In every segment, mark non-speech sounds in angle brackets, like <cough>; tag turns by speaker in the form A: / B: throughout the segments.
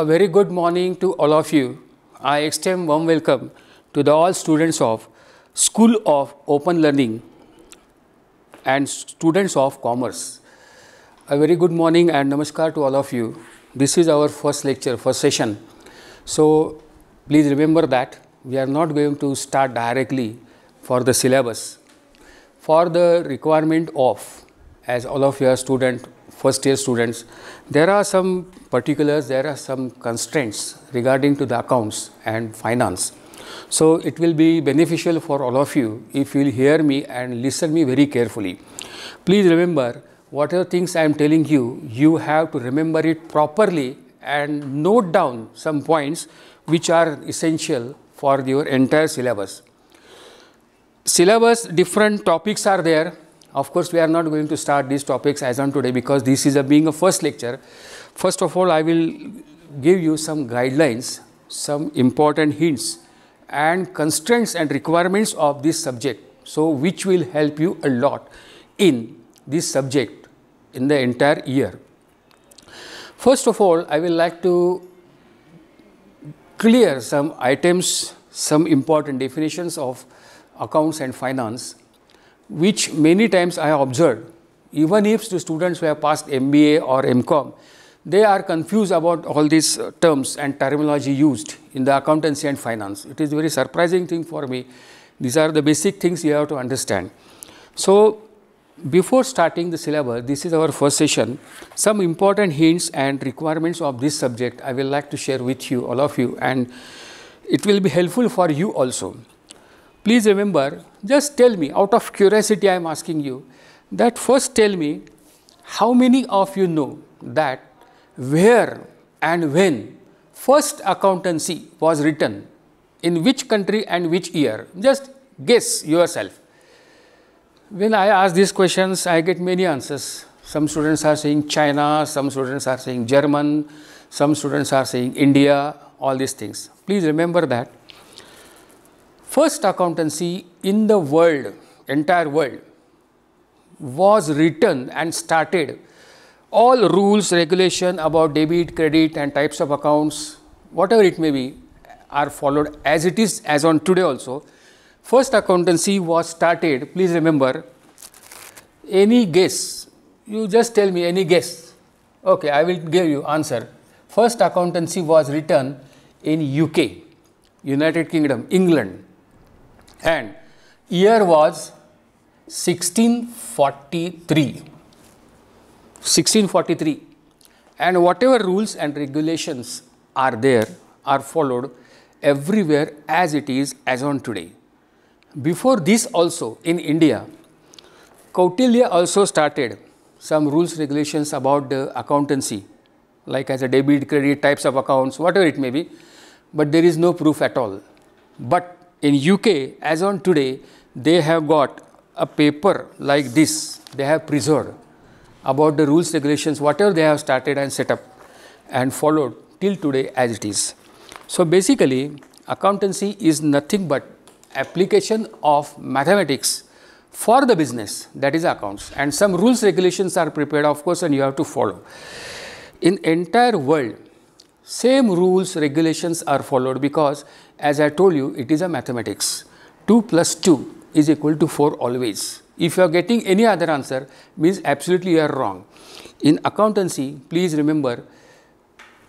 A: A very good morning to all of you. I extend warm welcome to the all students of School of Open Learning and students of Commerce. A very good morning and namaskar to all of you. This is our first lecture, first session. So please remember that we are not going to start directly for the syllabus. For the requirement of, as all of your students first year students, there are some particulars, there are some constraints regarding to the accounts and finance. So it will be beneficial for all of you if you will hear me and listen me very carefully. Please remember whatever things I am telling you, you have to remember it properly and note down some points which are essential for your entire syllabus. Syllabus different topics are there of course, we are not going to start these topics as on today because this is a being a first lecture. First of all, I will give you some guidelines, some important hints and constraints and requirements of this subject. So, which will help you a lot in this subject in the entire year. First of all, I will like to clear some items, some important definitions of accounts and finance which many times I have observed, even if the students who have passed MBA or MCOM, they are confused about all these uh, terms and terminology used in the accountancy and finance. It is very surprising thing for me. These are the basic things you have to understand. So, before starting the syllabus, this is our first session. Some important hints and requirements of this subject I will like to share with you, all of you, and it will be helpful for you also. Please remember just tell me, out of curiosity I am asking you, that first tell me how many of you know that where and when first accountancy was written in which country and which year? Just guess yourself. When I ask these questions, I get many answers. Some students are saying China, some students are saying German, some students are saying India, all these things. Please remember that First accountancy in the world, entire world, was written and started. All rules, regulation about debit, credit and types of accounts, whatever it may be, are followed as it is as on today also. First accountancy was started, please remember, any guess, you just tell me any guess. Okay, I will give you answer. First accountancy was written in UK, United Kingdom, England and year was 1643 1643 and whatever rules and regulations are there are followed everywhere as it is as on today before this also in india kautilya also started some rules regulations about the uh, accountancy like as a debit credit types of accounts whatever it may be but there is no proof at all but in UK as on today they have got a paper like this they have preserved about the rules regulations whatever they have started and set up and followed till today as it is. So basically accountancy is nothing but application of mathematics for the business that is accounts and some rules regulations are prepared of course and you have to follow. In entire world same rules, regulations are followed because as I told you it is a mathematics. 2 plus 2 is equal to 4 always. If you are getting any other answer means absolutely you are wrong. In accountancy, please remember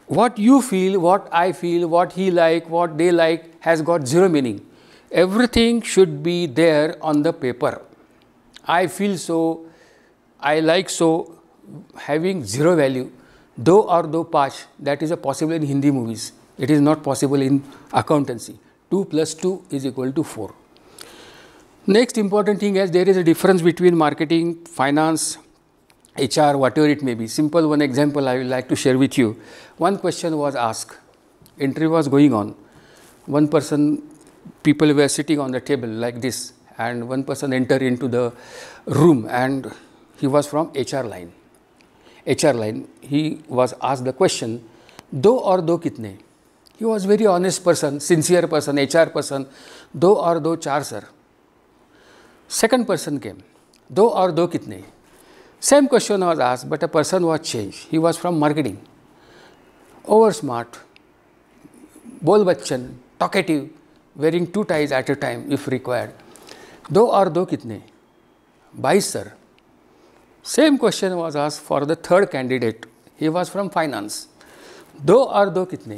A: what you feel, what I feel, what he like, what they like has got zero meaning. Everything should be there on the paper. I feel so, I like so, having zero value. Do or do pach, that is a possible in Hindi movies. It is not possible in accountancy. 2 plus 2 is equal to 4. Next important thing is there is a difference between marketing, finance, HR, whatever it may be. Simple one example I would like to share with you. One question was asked. Interview was going on. One person, people were sitting on the table like this and one person entered into the room and he was from HR line. HR line, he was asked the question, do or do kitne? He was very honest person, sincere person, HR person, do or do char sir. Second person came, do or do kitne? Same question was asked, but a person was changed. He was from marketing, over smart, bol bachchan, talkative, wearing two ties at a time if required. Do or do कितने बाईस sir. Same question was asked for the third candidate. He was from finance. दो और दो कितने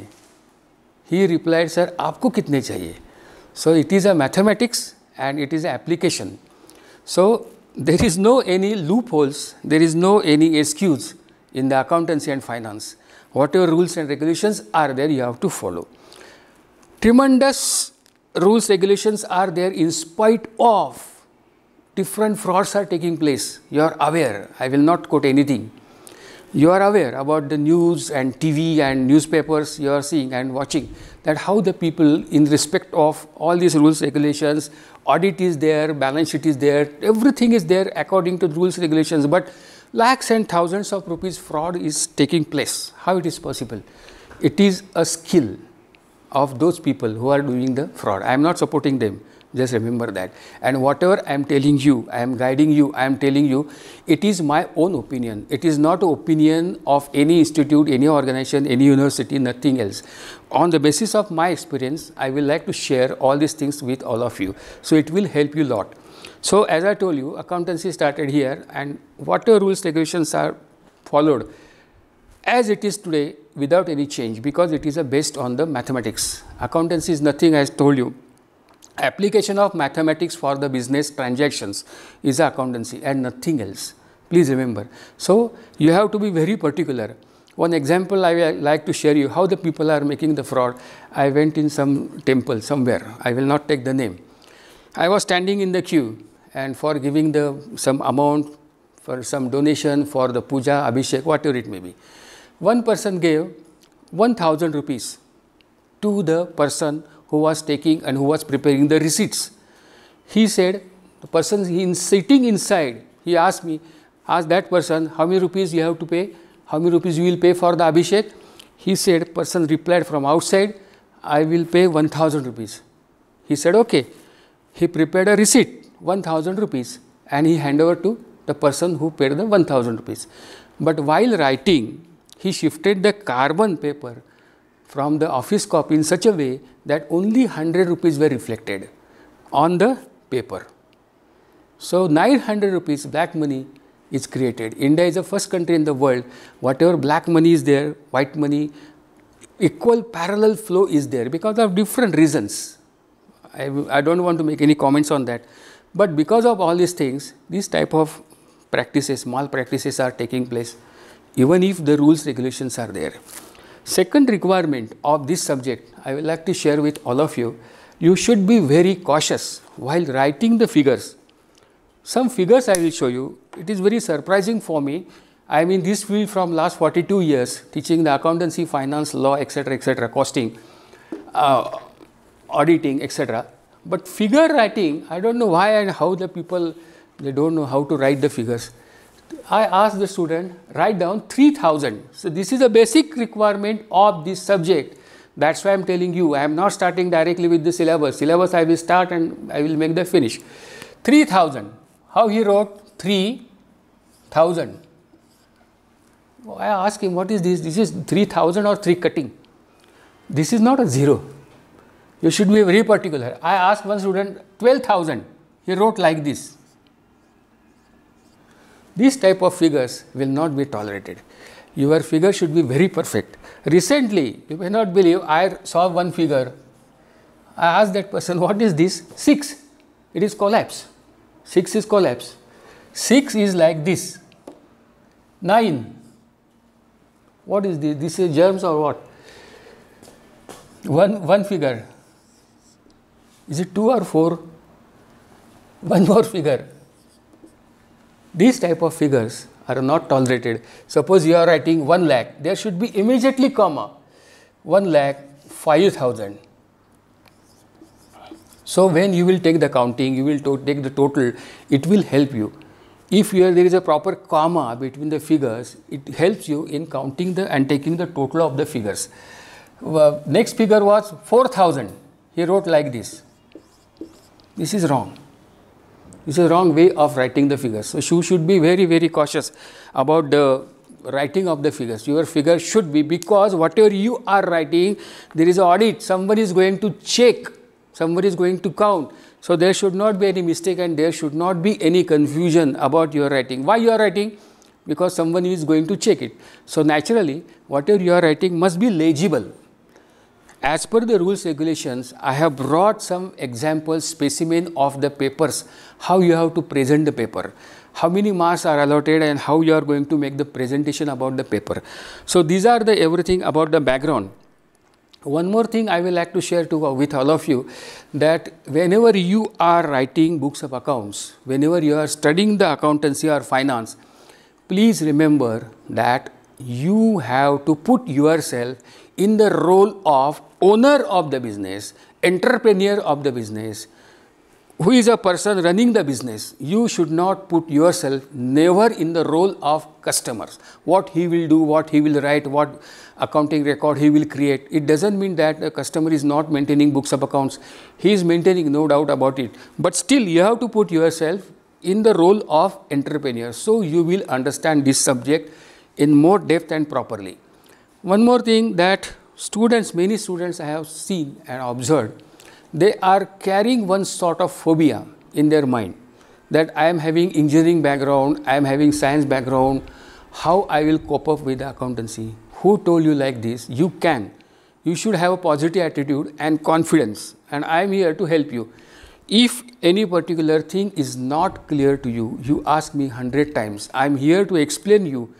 A: He replied, "Sir, आपको कितने चाहिए so it is a mathematics and it is an application so there is no any loopholes, there is no any excuse in the accountancy and finance. Whatever rules and regulations are there, you have to follow. Tremendous rules, regulations are there in spite of different frauds are taking place. You are aware, I will not quote anything. You are aware about the news and TV and newspapers you are seeing and watching that how the people in respect of all these rules, regulations, audit is there, balance sheet is there, everything is there according to the rules, regulations, but lakhs and thousands of rupees fraud is taking place. How it is possible? It is a skill of those people who are doing the fraud. I am not supporting them. Just remember that. And whatever I am telling you, I am guiding you, I am telling you, it is my own opinion. It is not opinion of any institute, any organization, any university, nothing else. On the basis of my experience, I will like to share all these things with all of you. So it will help you a lot. So as I told you, accountancy started here and whatever rules regulations are followed as it is today without any change because it is based on the mathematics. Accountancy is nothing as told you application of mathematics for the business transactions is accountancy and nothing else. Please remember. So, you have to be very particular. One example I like to share you how the people are making the fraud. I went in some temple somewhere. I will not take the name. I was standing in the queue and for giving the some amount for some donation for the puja, abhishek, whatever it may be. One person gave 1000 rupees to the person who was taking and who was preparing the receipts. He said, the person in sitting inside, he asked me, asked that person, how many rupees you have to pay? How many rupees you will pay for the Abhishek? He said, person replied from outside, I will pay 1000 rupees. He said, okay. He prepared a receipt, 1000 rupees and he handed over to the person who paid the 1000 rupees. But while writing, he shifted the carbon paper from the office copy in such a way that only 100 rupees were reflected on the paper. So, 900 rupees black money is created. India is the first country in the world, whatever black money is there, white money, equal parallel flow is there because of different reasons. I, I do not want to make any comments on that. But because of all these things, these type of practices, small practices are taking place even if the rules regulations are there. Second requirement of this subject I will like to share with all of you, you should be very cautious while writing the figures. Some figures I will show you, it is very surprising for me. I am in this field from last 42 years teaching the accountancy, finance, law, etc., etc., costing, uh, auditing, etc. But figure writing, I do not know why and how the people, they do not know how to write the figures. I ask the student write down 3000. So, this is a basic requirement of this subject. That is why I am telling you I am not starting directly with the syllabus. Syllabus I will start and I will make the finish. 3000. How he wrote 3000. I ask him what is this? This is 3000 or 3 cutting. This is not a 0. You should be very particular. I asked one student 12,000. He wrote like this. These type of figures will not be tolerated. Your figure should be very perfect. Recently, you may not believe, I saw one figure. I asked that person, <laughs> what is this? 6. It is collapse. 6 is collapse. 6 is like this. 9. What is this? This is germs or what? One, one figure. Is it 2 or 4? One more figure. These type of figures are not tolerated. Suppose you are writing 1 lakh, there should be immediately comma 1 lakh 5000. So, when you will take the counting, you will take the total, it will help you. If here there is a proper comma between the figures, it helps you in counting the and taking the total of the figures. next figure was 4000. He wrote like this. This is wrong is a wrong way of writing the figures. So you should be very, very cautious about the writing of the figures. Your figure should be because whatever you are writing, there is an audit. Somebody is going to check. Somebody is going to count. So there should not be any mistake and there should not be any confusion about your writing. Why you are writing? Because someone is going to check it. So naturally, whatever you are writing must be legible. As per the rules regulations, I have brought some example specimen of the papers, how you have to present the paper, how many marks are allotted and how you are going to make the presentation about the paper. So these are the everything about the background. One more thing I will like to share to, uh, with all of you that whenever you are writing books of accounts, whenever you are studying the accountancy or finance, please remember that you have to put yourself in the role of owner of the business, entrepreneur of the business, who is a person running the business, you should not put yourself never in the role of customers. What he will do, what he will write, what accounting record he will create. It doesn't mean that the customer is not maintaining books of accounts. He is maintaining, no doubt about it. But still, you have to put yourself in the role of entrepreneur. So, you will understand this subject in more depth and properly. One more thing that students, many students I have seen and observed, they are carrying one sort of phobia in their mind that I am having engineering background, I am having science background, how I will cope up with the accountancy. Who told you like this? You can. You should have a positive attitude and confidence and I am here to help you. If any particular thing is not clear to you, you ask me 100 times. I am here to explain you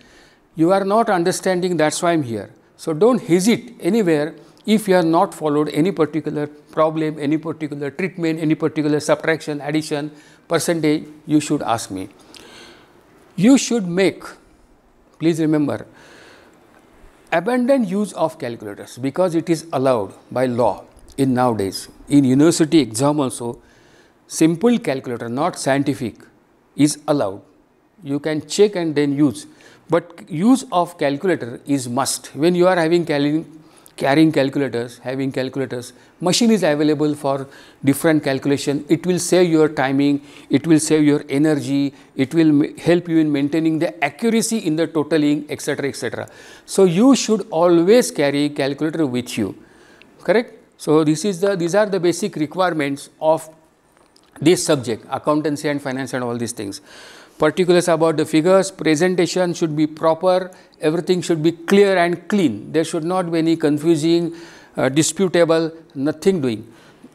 A: you are not understanding that's why I'm here. So don't hesitate anywhere if you have not followed any particular problem, any particular treatment, any particular subtraction, addition, percentage, you should ask me. You should make, please remember, abandon use of calculators because it is allowed by law in nowadays. In university exam also, simple calculator, not scientific, is allowed. You can check and then use but use of calculator is must. When you are having carrying, carrying calculators, having calculators, machine is available for different calculation. It will save your timing, it will save your energy, it will help you in maintaining the accuracy in the totaling, etc., etc. So you should always carry calculator with you. Correct? So this is the these are the basic requirements of this subject, accountancy and finance and all these things particulars about the figures, presentation should be proper, everything should be clear and clean. There should not be any confusing, uh, disputable, nothing doing.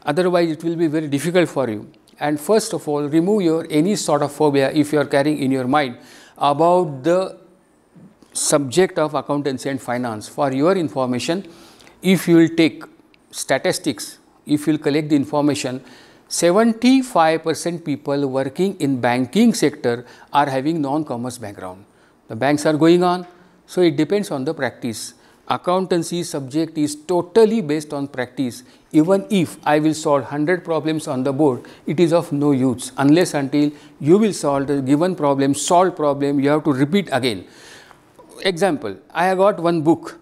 A: Otherwise, it will be very difficult for you. And first of all, remove your any sort of phobia if you are carrying in your mind about the subject of accountancy and finance. For your information, if you will take statistics, if you will collect the information 75% people working in banking sector are having non-commerce background. The banks are going on, so it depends on the practice. Accountancy subject is totally based on practice. Even if I will solve 100 problems on the board, it is of no use unless until you will solve the given problem, solve problem, you have to repeat again. Example, I have got one book,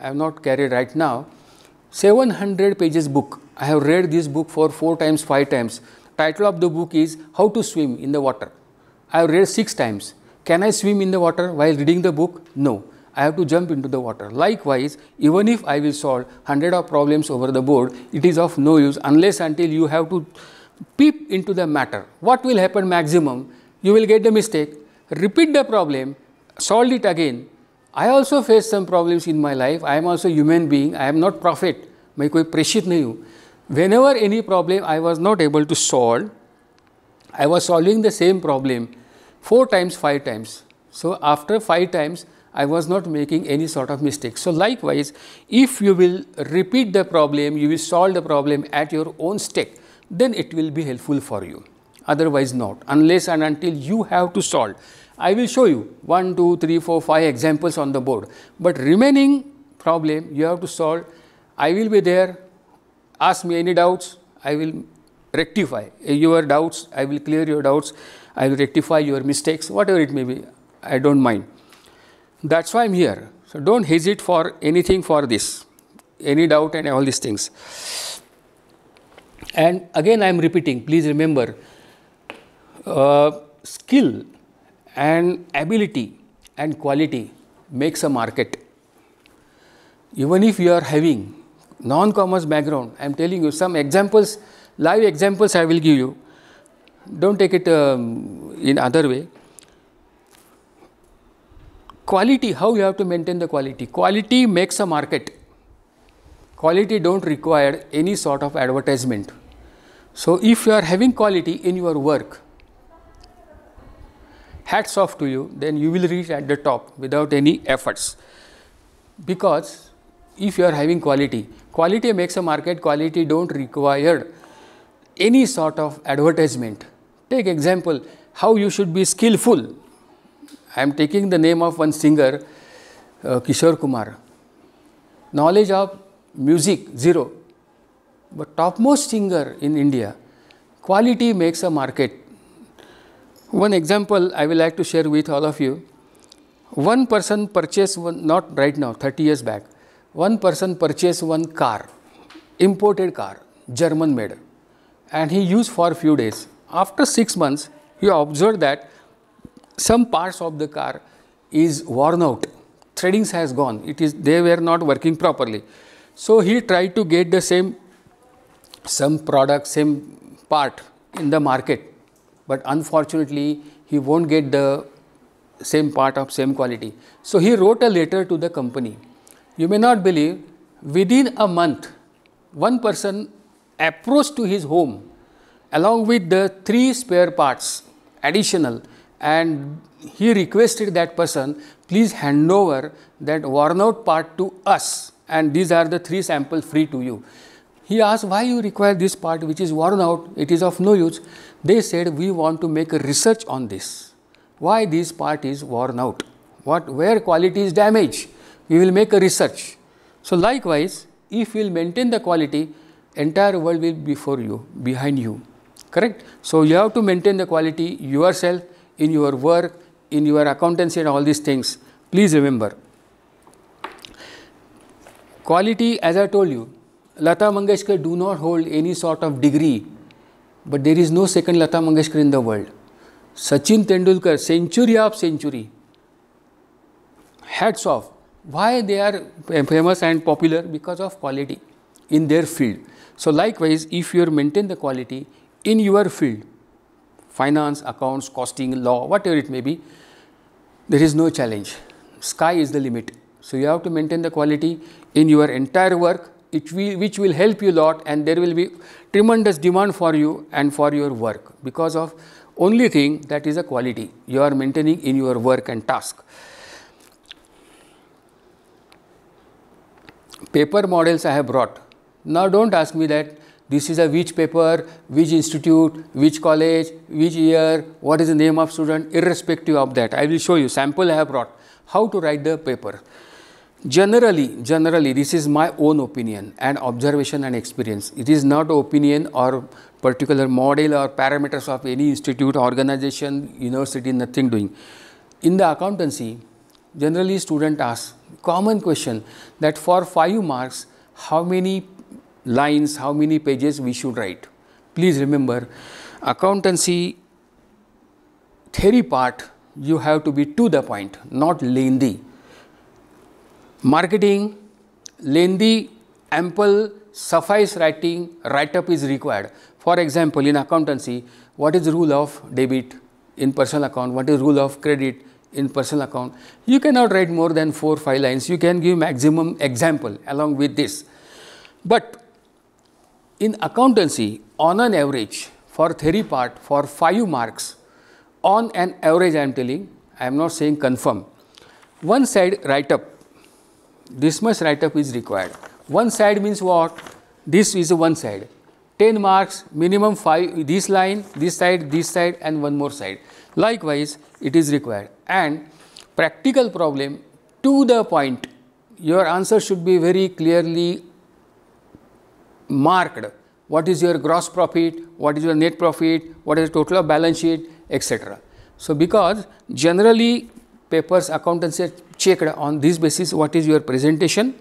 A: I have not carried right now, 700 pages book. I have read this book for 4 times, 5 times. Title of the book is How to Swim in the Water. I have read 6 times. Can I swim in the water while reading the book? No. I have to jump into the water. Likewise, even if I will solve 100 of problems over the board, it is of no use unless until you have to peep into the matter. What will happen maximum? You will get the mistake, repeat the problem, solve it again, I also faced some problems in my life. I am also human being. I am not prophet. मैं कोई प्रेषित नहीं हूँ whenever any problem I was not able to solve I was solving the same four times, five times. So, after five times, I was not making any sort of mistake. So, likewise, if you will repeat the problem, you will solve the problem at your own stake, then it will be helpful for you. Otherwise, not, unless and until you have to solve. I will show you 1, 2, 3, 4, 5 examples on the board. But remaining problem you have to solve. I will be there. Ask me any doubts. I will rectify your doubts. I will clear your doubts. I will rectify your mistakes, whatever it may be. I don't mind. That's why I'm here. So don't hesitate for anything for this, any doubt and all these things. And again, I'm repeating. Please remember, uh, skill and ability and quality makes a market. Even if you are having non-commerce background, I am telling you some examples, live examples I will give you. Don't take it um, in other way. Quality, how you have to maintain the quality? Quality makes a market. Quality don't require any sort of advertisement. So, if you are having quality in your work, hats off to you, then you will reach at the top without any efforts. Because if you are having quality, quality makes a market, quality don't require any sort of advertisement. Take example, how you should be skillful. I am taking the name of one singer, uh, Kishore Kumar. Knowledge of music, zero. But topmost singer in India, quality makes a market. One example I will like to share with all of you. One person purchased one, not right now, 30 years back, one person purchased one car, imported car, German made, and he used for few days. After 6 months, he observed that some parts of the car is worn out, threadings has gone, it is, they were not working properly. So he tried to get the same, some product, same part in the market but unfortunately he won't get the same part of same quality. So, he wrote a letter to the company. You may not believe within a month one person approached to his home along with the three spare parts additional and he requested that person please hand over that worn out part to us and these are the three samples free to you. He asked why you require this part which is worn out, it is of no use. They said we want to make a research on this. Why this part is worn out? What where quality is damaged? We will make a research. So likewise, if you will maintain the quality, entire world will be before you, behind you. Correct? So you have to maintain the quality yourself in your work, in your accountancy and all these things. Please remember. Quality, as I told you, Lata Mangeshkar do not hold any sort of degree, but there is no second Lata Mangeshkar in the world. Sachin Tendulkar, century of century. Hats off. Why they are famous and popular? Because of quality in their field. So likewise, if you maintain the quality in your field, finance, accounts, costing, law, whatever it may be, there is no challenge. Sky is the limit. So you have to maintain the quality in your entire work which will, which will help you a lot and there will be tremendous demand for you and for your work because of only thing that is a quality you are maintaining in your work and task. Paper models I have brought. Now do not ask me that this is a which paper, which institute, which college, which year, what is the name of student, irrespective of that. I will show you sample I have brought, how to write the paper generally generally this is my own opinion and observation and experience it is not opinion or particular model or parameters of any institute organization university nothing doing in the accountancy generally student asks common question that for 5 marks how many lines how many pages we should write please remember accountancy theory part you have to be to the point not lengthy Marketing, lengthy, ample, suffice writing, write-up is required. For example, in accountancy, what is rule of debit in personal account, what is rule of credit in personal account. You cannot write more than 4 5 lines. You can give maximum example along with this. But in accountancy, on an average, for theory part, for 5 marks, on an average I am telling, I am not saying confirm, one side write up this much write up is required. One side means what? This is one side. 10 marks, minimum 5, this line, this side, this side and one more side. Likewise, it is required. And practical problem to the point, your answer should be very clearly marked. What is your gross profit, what is your net profit, what is total of balance sheet, etc. So, because generally papers accountants checked on this basis what is your presentation,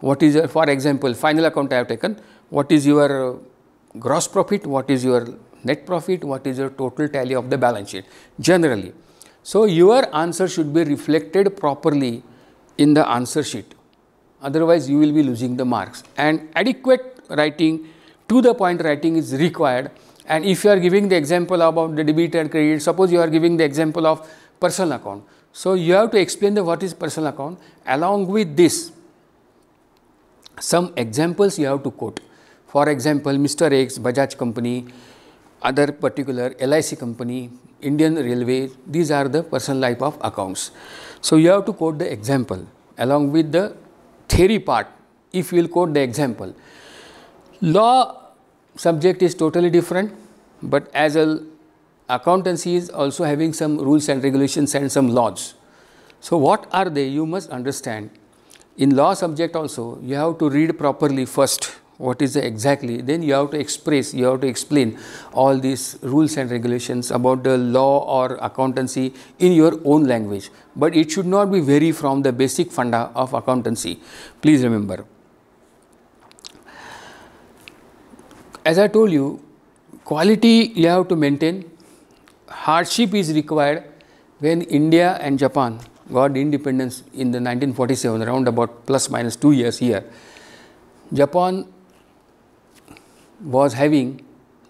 A: what is your for example final account I have taken, what is your uh, gross profit, what is your net profit, what is your total tally of the balance sheet generally. So, your answer should be reflected properly in the answer sheet otherwise you will be losing the marks and adequate writing to the point writing is required and if you are giving the example about the debit and credit suppose you are giving the example of personal account so, you have to explain the what is personal account along with this some examples you have to quote. For example, Mr. X, Bajaj company, other particular LIC company, Indian Railway, these are the personal life of accounts. So, you have to quote the example along with the theory part if you will quote the example. Law subject is totally different, but as a accountancy is also having some rules and regulations and some laws. So, what are they? You must understand. In law subject also, you have to read properly first what is exactly, then you have to express, you have to explain all these rules and regulations about the law or accountancy in your own language. But it should not be vary from the basic funda of accountancy. Please remember. As I told you, quality you have to maintain hardship is required when India and Japan got independence in the 1947 around about plus minus 2 years here. Japan was having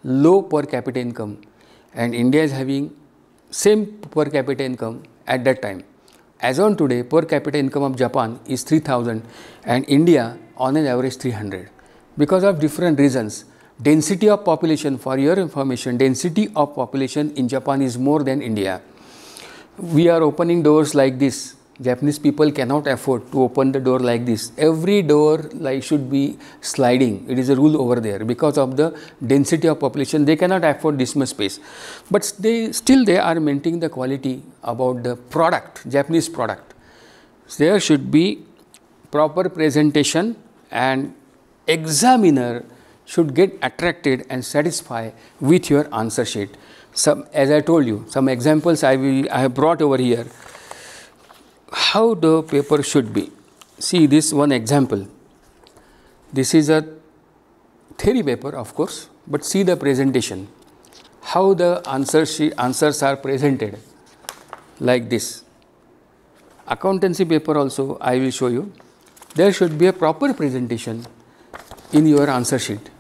A: low per capita income and India is having same per capita income at that time. As on today per capita income of Japan is 3000 and India on an average 300 because of different reasons density of population for your information density of population in Japan is more than India. We are opening doors like this Japanese people cannot afford to open the door like this. Every door like should be sliding. It is a rule over there because of the density of population. They cannot afford this much space, but they still they are maintaining the quality about the product, Japanese product. There should be proper presentation and examiner should get attracted and satisfied with your answer sheet. Some, as I told you, some examples I, will, I have brought over here. How the paper should be. See this one example. This is a theory paper, of course, but see the presentation. How the answer sheet, answers are presented like this. Accountancy paper also I will show you. There should be a proper presentation in your answer sheet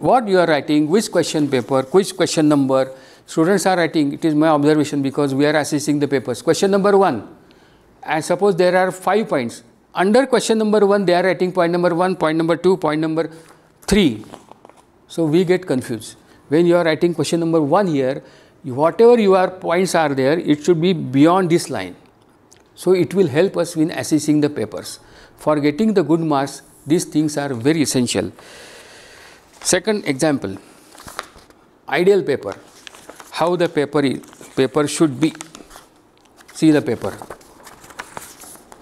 A: what you are writing, which question paper, which question number, students are writing, it is my observation because we are assessing the papers. Question number 1, and suppose there are 5 points. Under question number 1, they are writing point number 1, point number 2, point number 3. So, we get confused. When you are writing question number 1 here, whatever your points are there, it should be beyond this line. So, it will help us in assessing the papers. For getting the good marks, these things are very essential. Second example, ideal paper, how the paper, is, paper should be. See the paper.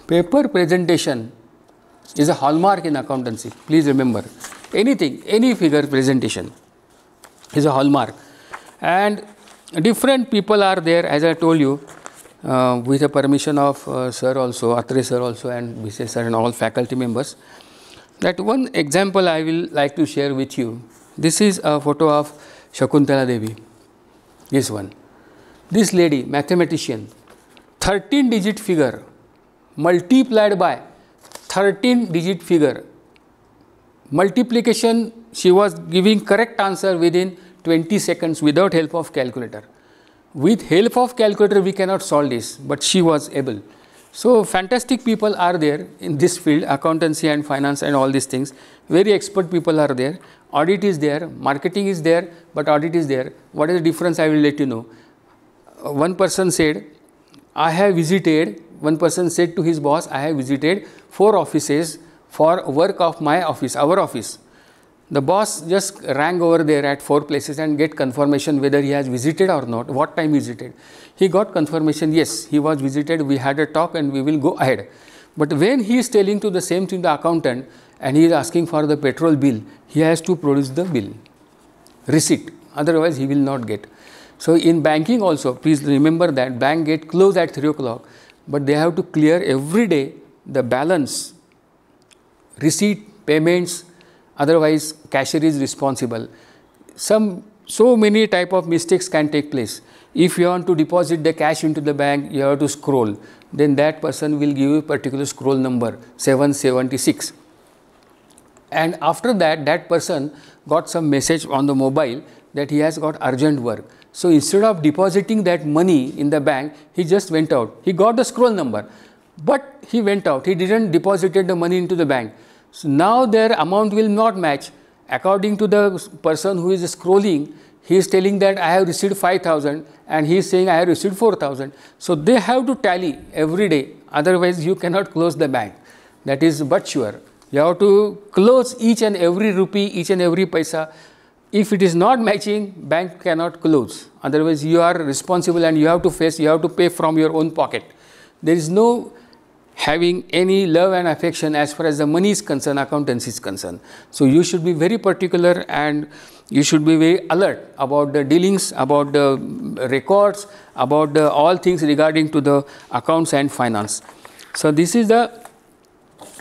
A: Paper presentation is a hallmark in accountancy, please remember. Anything, any figure presentation is a hallmark. And different people are there, as I told you, uh, with the permission of uh, sir also, Atre sir also and BCS sir and all faculty members that one example I will like to share with you. This is a photo of Shakuntala Devi, this one. This lady, mathematician, 13 digit figure multiplied by 13 digit figure. Multiplication, she was giving correct answer within 20 seconds without help of calculator. With help of calculator, we cannot solve this, but she was able. So, fantastic people are there in this field, accountancy and finance and all these things. Very expert people are there. Audit is there, marketing is there, but audit is there. What is the difference? I will let you know. Uh, one person said, I have visited, one person said to his boss, I have visited four offices for work of my office, our office. The boss just rang over there at four places and get confirmation whether he has visited or not, what time visited. He got confirmation, yes, he was visited, we had a talk and we will go ahead. But when he is telling to the same thing the accountant and he is asking for the petrol bill, he has to produce the bill, receipt, otherwise he will not get. So in banking also, please remember that bank get close at 3 o'clock, but they have to clear every day the balance, receipt, payments, otherwise cashier is responsible. Some so many type of mistakes can take place. If you want to deposit the cash into the bank, you have to scroll. Then that person will give you a particular scroll number 776. And after that, that person got some message on the mobile that he has got urgent work. So instead of depositing that money in the bank, he just went out. He got the scroll number, but he went out. He didn't deposited the money into the bank. So now their amount will not match. According to the person who is scrolling, he is telling that I have received 5000 and he is saying I have received 4000. So they have to tally every day, otherwise, you cannot close the bank. That is but sure. You have to close each and every rupee, each and every paisa. If it is not matching, bank cannot close. Otherwise, you are responsible and you have to face, you have to pay from your own pocket. There is no having any love and affection as far as the money is concerned, accountancy is concerned. So you should be very particular and you should be very alert about the dealings, about the records, about the all things regarding to the accounts and finance. So this is the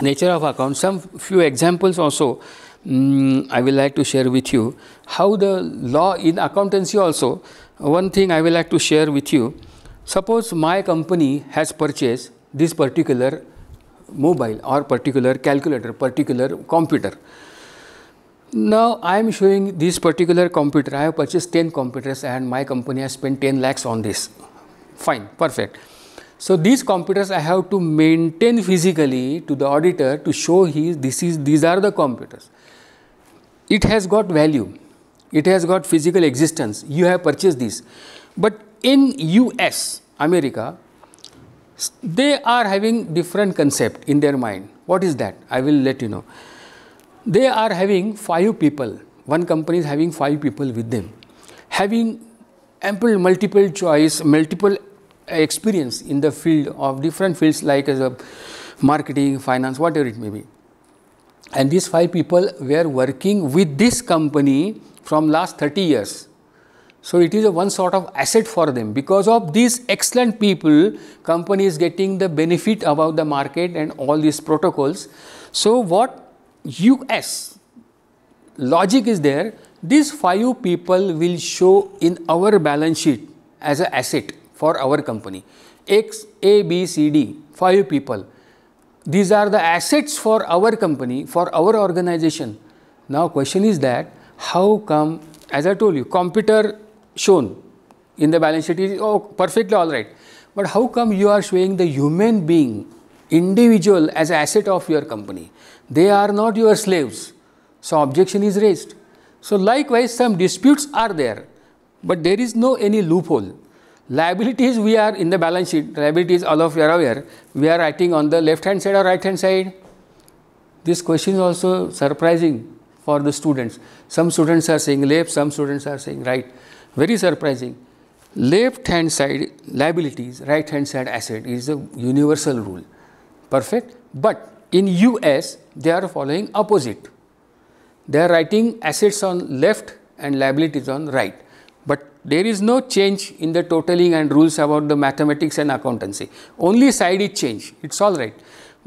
A: nature of accounts. Some few examples also um, I will like to share with you how the law in accountancy also. One thing I will like to share with you. Suppose my company has purchased this particular mobile or particular calculator, particular computer. Now I am showing this particular computer, I have purchased 10 computers and my company has spent 10 lakhs on this. Fine, perfect. So these computers I have to maintain physically to the auditor to show he this is these are the computers. It has got value, it has got physical existence, you have purchased this. But in US, America, they are having different concept in their mind. What is that? I will let you know. They are having five people. One company is having five people with them, having ample multiple choice, multiple experience in the field of different fields like as uh, a marketing, finance, whatever it may be. And these five people were working with this company from last 30 years so it is a one sort of asset for them because of these excellent people company is getting the benefit about the market and all these protocols. So what US logic is there these five people will show in our balance sheet as an asset for our company X, A, B, C, D five people these are the assets for our company for our organization. Now question is that how come as I told you computer shown in the balance sheet is oh, perfectly all right. But how come you are showing the human being, individual as asset of your company? They are not your slaves. So objection is raised. So likewise, some disputes are there, but there is no any loophole. Liabilities we are in the balance sheet, liabilities all of you are aware, we are writing on the left hand side or right hand side. This question is also surprising for the students. Some students are saying left, some students are saying right very surprising left hand side liabilities right hand side asset is a universal rule perfect but in us they are following opposite they are writing assets on left and liabilities on right but there is no change in the totaling and rules about the mathematics and accountancy only side is changed it's all right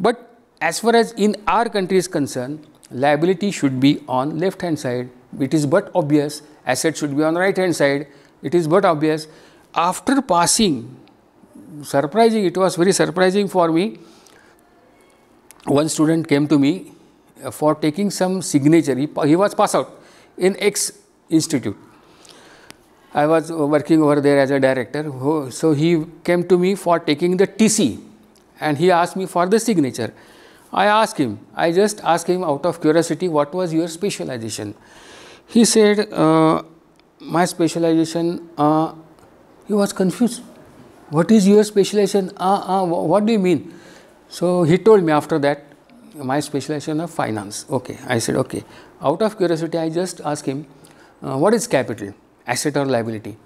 A: but as far as in our country is concerned liability should be on left hand side it is but obvious asset should be on the right hand side it is but obvious after passing surprising it was very surprising for me one student came to me uh, for taking some signature he, he was passed out in x institute i was working over there as a director so he came to me for taking the tc and he asked me for the signature i asked him i just asked him out of curiosity what was your specialization he said, uh, my specialization, uh, he was confused. What is your specialization? Uh, uh, what do you mean? So he told me after that, my specialization of finance. Okay, I said, okay. Out of curiosity, I just asked him, uh, what is capital, asset or liability?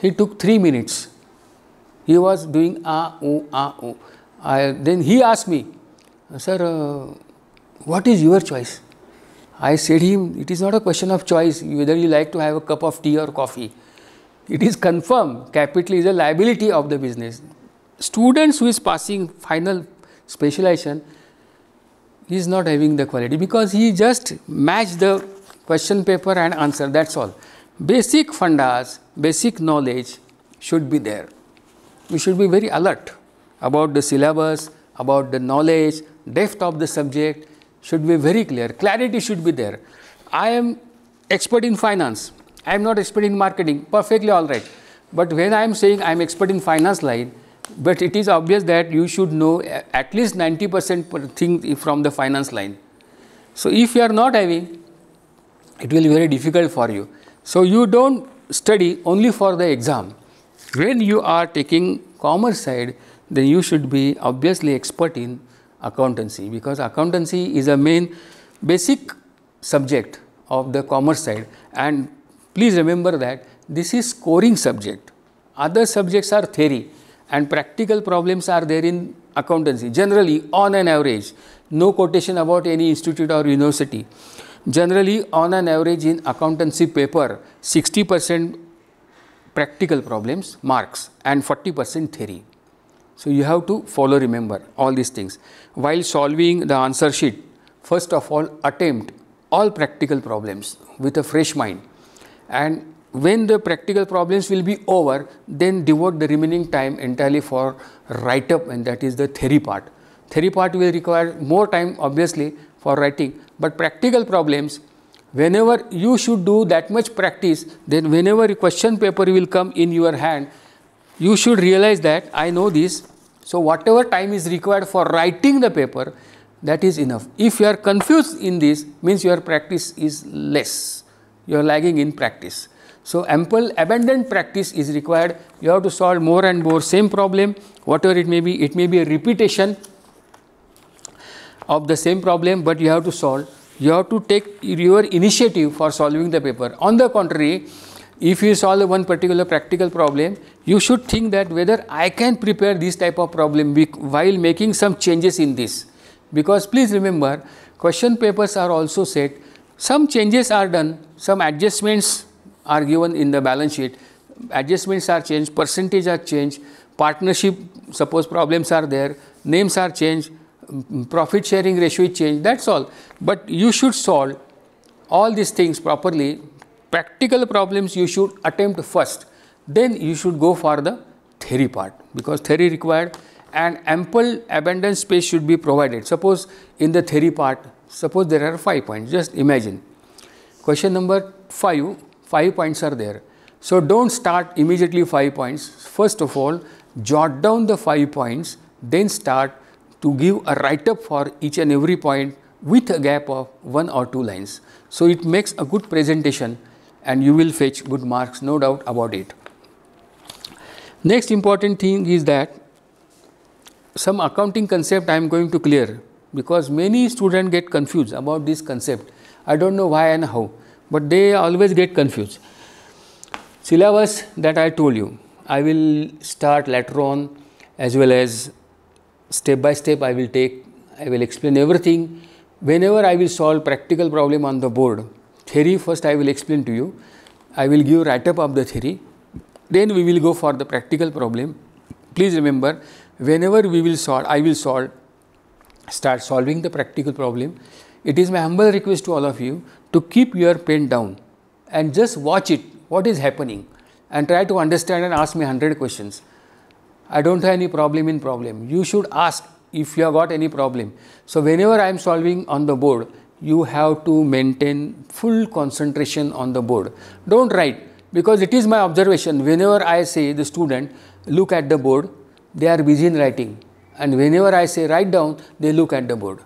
A: He took three minutes. He was doing a o a o. then he asked me, sir, uh, what is your choice? I said him, it is not a question of choice whether you like to have a cup of tea or coffee. It is confirmed capital is a liability of the business. Students who is passing final specialization is not having the quality because he just match the question paper and answer that's all. Basic fundas, basic knowledge should be there. We should be very alert about the syllabus, about the knowledge, depth of the subject should be very clear. Clarity should be there. I am expert in finance. I am not expert in marketing. Perfectly all right. But when I am saying I am expert in finance line, but it is obvious that you should know at least 90% thing from the finance line. So if you are not having, it will be very difficult for you. So you don't study only for the exam. When you are taking commerce side, then you should be obviously expert in accountancy because accountancy is a main basic subject of the commerce side and please remember that this is scoring subject other subjects are theory and practical problems are there in accountancy generally on an average no quotation about any institute or university generally on an average in accountancy paper 60 percent practical problems marks and 40 percent theory so, you have to follow remember all these things. While solving the answer sheet, first of all attempt all practical problems with a fresh mind and when the practical problems will be over then devote the remaining time entirely for write up and that is the theory part. Theory part will require more time obviously for writing but practical problems whenever you should do that much practice then whenever a question paper will come in your hand you should realize that I know this. So, whatever time is required for writing the paper, that is enough. If you are confused in this, means your practice is less, you are lagging in practice. So, ample abundant practice is required. You have to solve more and more same problem, whatever it may be, it may be a repetition of the same problem, but you have to solve. You have to take your initiative for solving the paper. On the contrary, if you solve one particular practical problem, you should think that whether I can prepare this type of problem while making some changes in this. Because please remember question papers are also set, some changes are done, some adjustments are given in the balance sheet, adjustments are changed, percentage are changed, partnership suppose problems are there, names are changed, mm, profit sharing ratio is changed that is all. But you should solve all these things properly, practical problems you should attempt first then you should go for the theory part because theory required and ample abundant space should be provided. Suppose in the theory part, suppose there are 5 points, just imagine. Question number 5, 5 points are there. So, do not start immediately 5 points. First of all, jot down the 5 points, then start to give a write up for each and every point with a gap of 1 or 2 lines. So, it makes a good presentation and you will fetch good marks, no doubt about it. Next important thing is that some accounting concept I am going to clear because many students get confused about this concept. I do not know why and how, but they always get confused. Syllabus that I told you, I will start later on as well as step by step I will take, I will explain everything. Whenever I will solve practical problem on the board, theory first I will explain to you. I will give write up of the theory then we will go for the practical problem. Please remember, whenever we will solve, I will solve, start solving the practical problem. It is my humble request to all of you to keep your pen down and just watch it, what is happening and try to understand and ask me 100 questions. I don't have any problem in problem. You should ask if you have got any problem. So, whenever I am solving on the board, you have to maintain full concentration on the board. Don't write because it is my observation whenever I say the student look at the board they are busy in writing and whenever I say write down they look at the board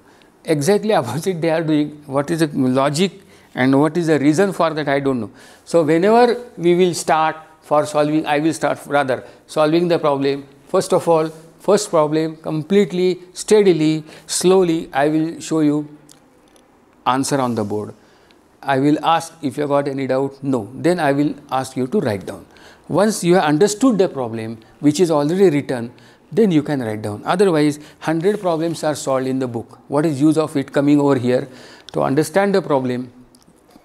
A: exactly <laughs> opposite they are doing what is the logic and what is the reason for that I do not know. So, whenever we will start for solving I will start rather solving the problem first of all first problem completely steadily slowly I will show you answer on the board I will ask if you got any doubt, no, then I will ask you to write down. Once you have understood the problem which is already written, then you can write down. Otherwise, 100 problems are solved in the book. What is use of it coming over here to understand the problem,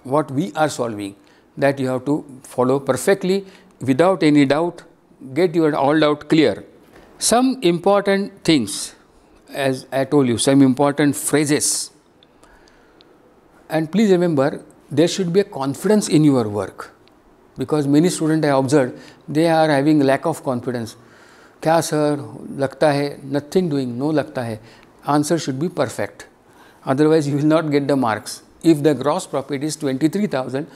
A: what we are solving that you have to follow perfectly without any doubt, get your all doubt clear. Some important things as I told you, some important phrases and please remember there should be a confidence in your work because many students I observed they are having lack of confidence. क्या sir लगता है nothing doing no लगता है answer should be perfect. Otherwise you will not get the marks. If the gross profit is 23,000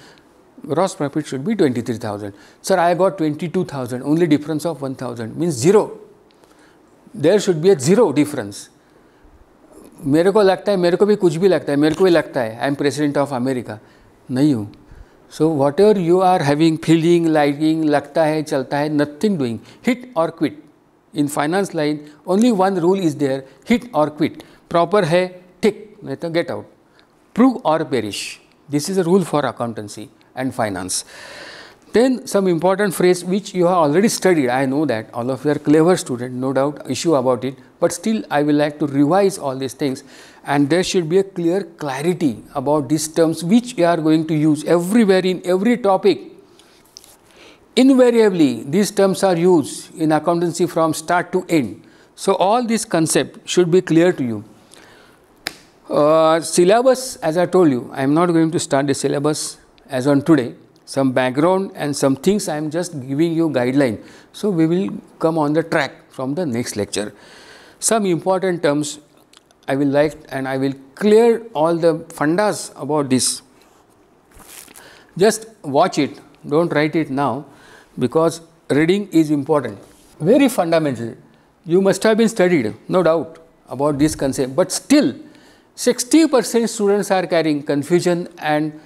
A: gross profit should be 23,000. Sir, I got 22,000, only difference of 1,000 means zero. There should be a zero difference. मेरे को लगता है मेरे को भी कुछ भी लगता है मेरे को भी लगता है I am president of America नहीं हूँ so whatever you are having feeling liking लगता है चलता है नथिंग डूइंग हिट और quit in finance line only one rule is there hit और क्विट प्रॉपर है ठीक नहीं तो गेट आउट प्रूव और perish this is a rule for accountancy and finance. Then some important phrase which you have already studied, I know that all of you are clever student, no doubt issue about it, but still I will like to revise all these things and there should be a clear clarity about these terms which we are going to use everywhere in every topic. Invariably, these terms are used in accountancy from start to end. So, all these concepts should be clear to you. Uh, syllabus, as I told you, I am not going to start the syllabus as on today. Some background and some things I am just giving you guideline. So, we will come on the track from the next lecture. Some important terms I will like and I will clear all the fundas about this. Just watch it, do not write it now because reading is important. Very fundamental. You must have been studied, no doubt about this concept, but still 60 percent students are carrying confusion and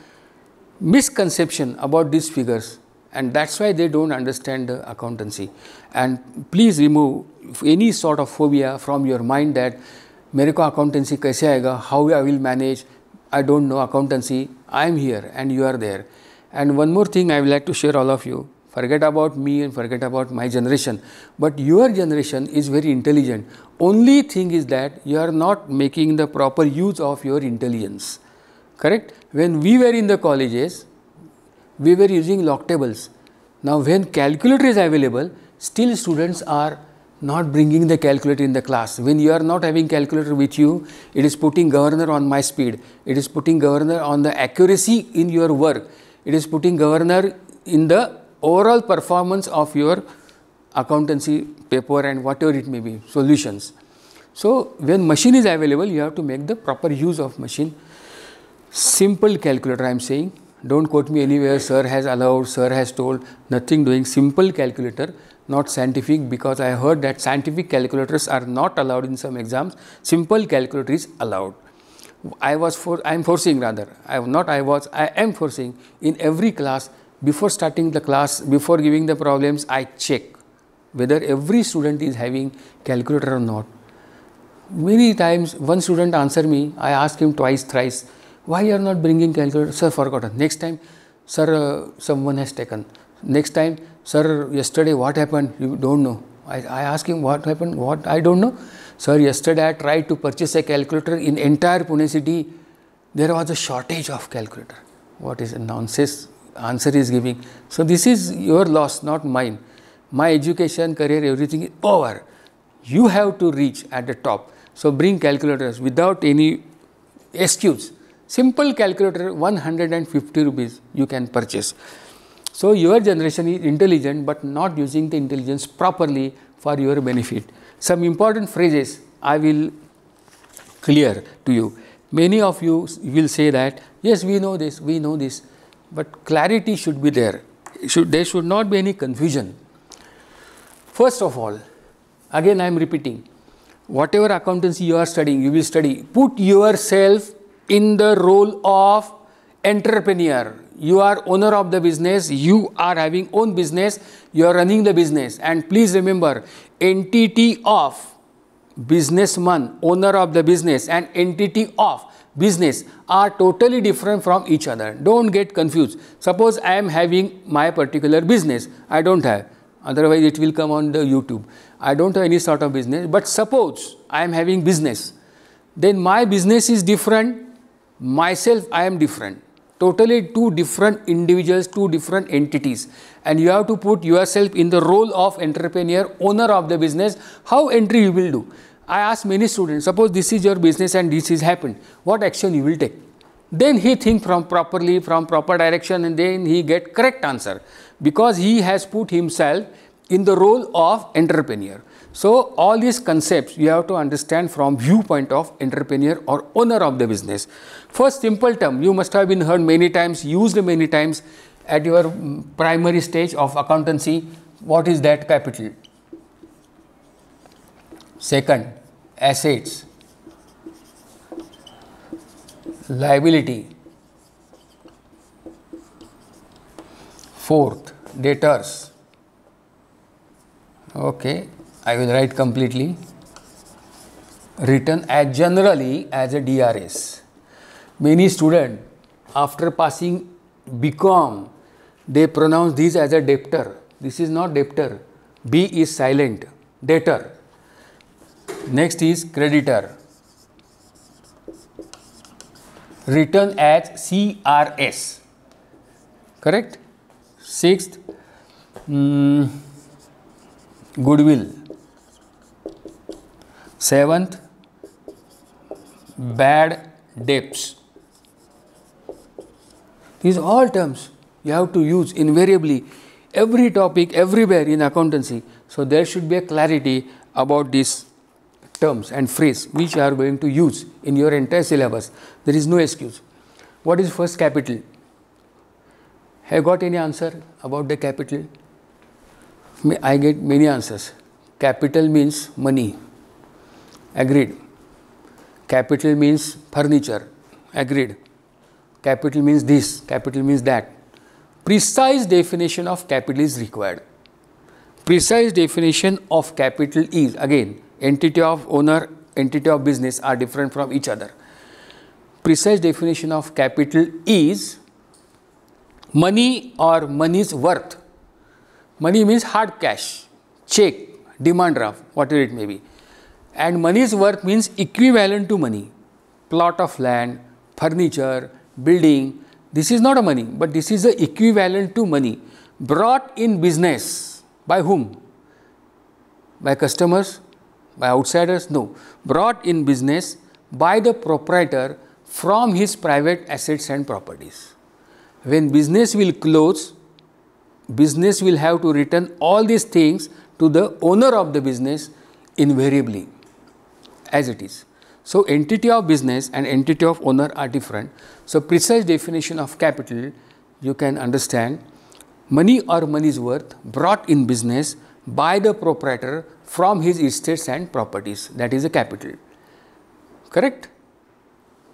A: misconception about these figures and that is why they do not understand the accountancy. And please remove any sort of phobia from your mind that मेरे को accountancy कैसे आएगा how I will manage I don't know accountancy I am here and you are there And one more thing I would like to share all of you. Forget about me and forget about my generation. But your generation is very intelligent. Only thing is that you are not making the proper use of your intelligence. Correct? When we were in the colleges, we were using log tables. Now when calculator is available, still students are not bringing the calculator in the class. When you are not having calculator with you, it is putting governor on my speed. It is putting governor on the accuracy in your work. It is putting governor in the overall performance of your accountancy paper and whatever it may be, solutions. So, when machine is available, you have to make the proper use of machine. Simple calculator I am saying, do not quote me anywhere, sir has allowed, sir has told, nothing doing, simple calculator not scientific because I heard that scientific calculators are not allowed in some exams, simple calculator is allowed. I was for I am forcing rather, I am not I was, I am forcing in every class before starting the class, before giving the problems, I check whether every student is having calculator or not. Many times one student answer me, I ask him twice, thrice, why you are not bringing calculator? Sir forgotten. Next time, sir, uh, someone has taken. Next time, sir, yesterday what happened? You don't know. I, I ask him what happened, what I don't know. Sir, yesterday I tried to purchase a calculator in entire Pune city. There was a shortage of calculator. What is nonsense answer is giving. So this is your loss, not mine. My education, career, everything is over. You have to reach at the top. So bring calculators without any excuse. Simple calculator 150 rupees you can purchase. So, your generation is intelligent, but not using the intelligence properly for your benefit. Some important phrases I will clear to you. Many of you will say that, yes, we know this, we know this, but clarity should be there. Should, there should not be any confusion. First of all, again I am repeating, whatever accountancy you are studying, you will study, put yourself in the role of entrepreneur you are owner of the business you are having own business you are running the business and please remember entity of businessman owner of the business and entity of business are totally different from each other don't get confused suppose i am having my particular business i don't have otherwise it will come on the youtube i don't have any sort of business but suppose i am having business then my business is different myself i am different totally two different individuals, two different entities. And you have to put yourself in the role of entrepreneur, owner of the business, how entry you will do. I ask many students, suppose this is your business and this is happened, what action you will take? Then he think from properly, from proper direction and then he get correct answer because he has put himself in the role of entrepreneur. So all these concepts you have to understand from viewpoint of entrepreneur or owner of the business. First simple term you must have been heard many times, used many times at your primary stage of accountancy. What is that capital? Second, assets, liability. Fourth, debtors. Okay, I will write completely written as generally as a DRS. Many students after passing BCom they pronounce this as a debtor. This is not debtor. B is silent. Debtor. Next is creditor. Written as CRS. Correct? Sixth, mm, goodwill. Seventh, bad debts. These all terms you have to use invariably every topic everywhere in accountancy. So, there should be a clarity about these terms and phrase which you are going to use in your entire syllabus. There is no excuse. What is first capital? Have you got any answer about the capital? I get many answers. Capital means money. Agreed. Capital means furniture. Agreed. Capital means this, capital means that. Precise definition of capital is required. Precise definition of capital is again entity of owner, entity of business are different from each other. Precise definition of capital is money or money's worth. Money means hard cash, check, demand draft, whatever it may be and money's worth means equivalent to money. Plot of land, furniture, building, this is not a money, but this is the equivalent to money brought in business by whom? By customers, by outsiders? No, brought in business by the proprietor from his private assets and properties. When business will close, business will have to return all these things to the owner of the business invariably as it is. So, entity of business and entity of owner are different. So, precise definition of capital you can understand money or money's worth brought in business by the proprietor from his estates and properties that is a capital. Correct?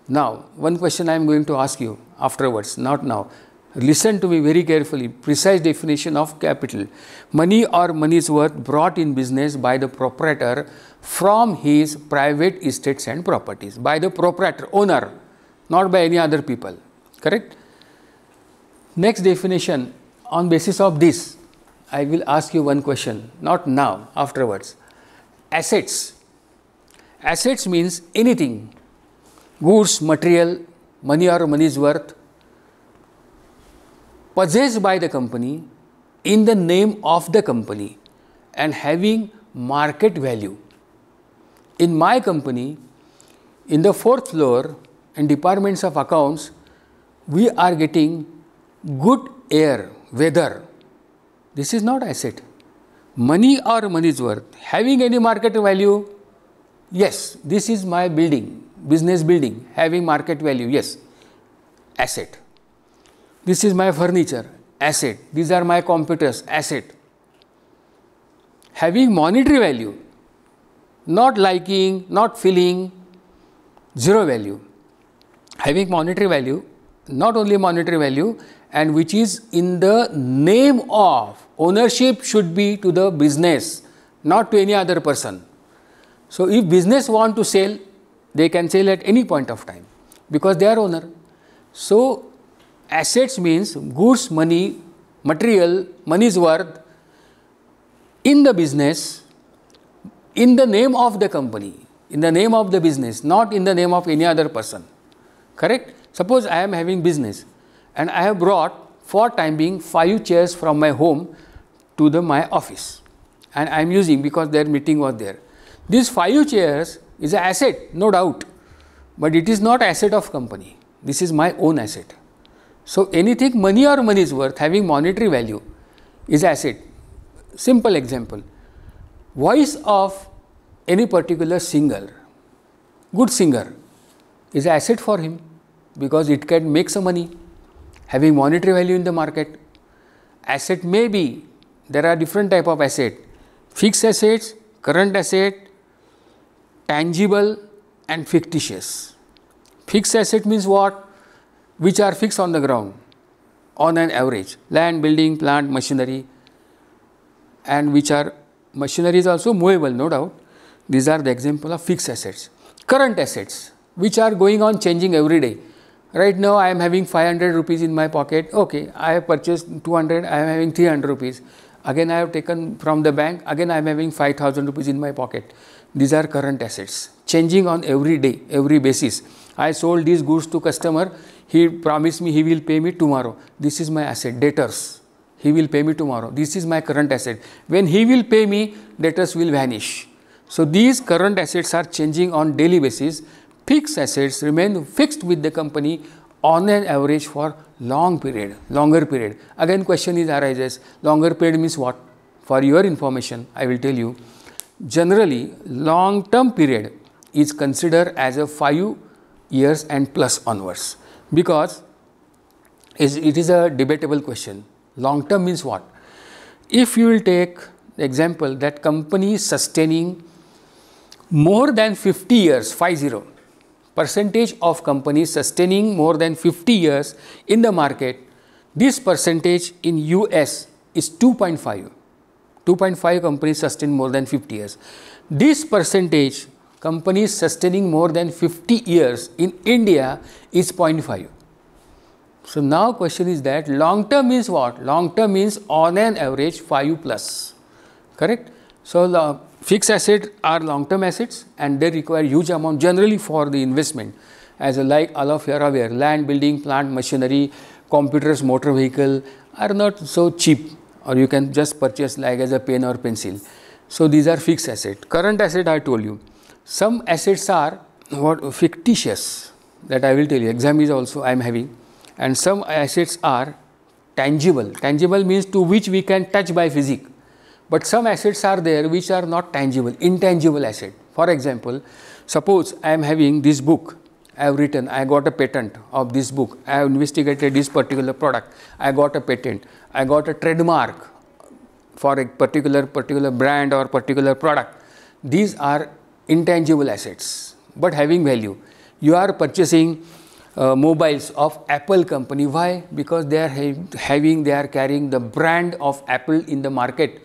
A: Now, one question I am going to ask you afterwards, not now. Listen to me very carefully. Precise definition of capital. Money or money's worth brought in business by the proprietor from his private estates and properties by the proprietor, owner, not by any other people. Correct? Next definition on basis of this, I will ask you one question, not now, afterwards. Assets. Assets means anything goods, material, money or money's worth possessed by the company in the name of the company and having market value in my company, in the fourth floor in departments of accounts, we are getting good air, weather. This is not asset. Money or money's worth. Having any market value? Yes, this is my building, business building, having market value, yes. Asset. This is my furniture, asset. These are my computers, asset. Having monetary value, not liking, not feeling, zero value. Having monetary value, not only monetary value, and which is in the name of ownership should be to the business, not to any other person. So, if business want to sell, they can sell at any point of time because they are owner. So, assets means goods, money, material, money's worth in the business in the name of the company, in the name of the business, not in the name of any other person. Correct? Suppose I am having business and I have brought for time being five chairs from my home to the my office and I am using because their meeting was there. These five chairs is an asset, no doubt, but it is not asset of company. This is my own asset. So anything money or money is worth having monetary value is asset. Simple example voice of any particular singer, good singer, is an asset for him because it can make some money, having monetary value in the market. Asset may be there are different type of asset, fixed assets, current asset, tangible and fictitious. Fixed asset means what? Which are fixed on the ground on an average land, building, plant, machinery and which are machinery is also movable, no doubt. These are the example of fixed assets. Current assets, which are going on changing every day. Right now, I am having 500 rupees in my pocket. Okay, I have purchased 200, I am having 300 rupees. Again, I have taken from the bank, again, I am having 5000 rupees in my pocket. These are current assets, changing on every day, every basis. I sold these goods to customer, he promised me he will pay me tomorrow. This is my asset, debtors he will pay me tomorrow. This is my current asset. When he will pay me, debtors will vanish. So these current assets are changing on daily basis. Fixed assets remain fixed with the company on an average for long period, longer period. Again question is arises, longer period means what? For your information, I will tell you. Generally, long term period is considered as a 5 years and plus onwards because it is a debatable question. Long term means what? If you will take example that company is sustaining more than 50 years, 50 percentage of companies sustaining more than 50 years in the market, this percentage in US is 2.5. 2.5 companies sustain more than 50 years. This percentage companies sustaining more than 50 years in India is 0.5. So, now question is that long term means what? Long term means on an average 5 plus, correct? So, the fixed assets are long term assets and they require huge amount generally for the investment as a, like all of you are aware land, building, plant, machinery, computers, motor vehicle are not so cheap or you can just purchase like as a pen or pencil. So, these are fixed asset. Current asset I told you. Some assets are what fictitious that I will tell you exam is also I am having and some assets are tangible. Tangible means to which we can touch by physics. But some assets are there which are not tangible, intangible asset. For example, suppose I am having this book, I have written, I got a patent of this book, I have investigated this particular product, I got a patent, I got a trademark for a particular particular brand or particular product. These are intangible assets, but having value. You are purchasing uh, mobiles of Apple company. Why? Because they are ha having, they are carrying the brand of Apple in the market.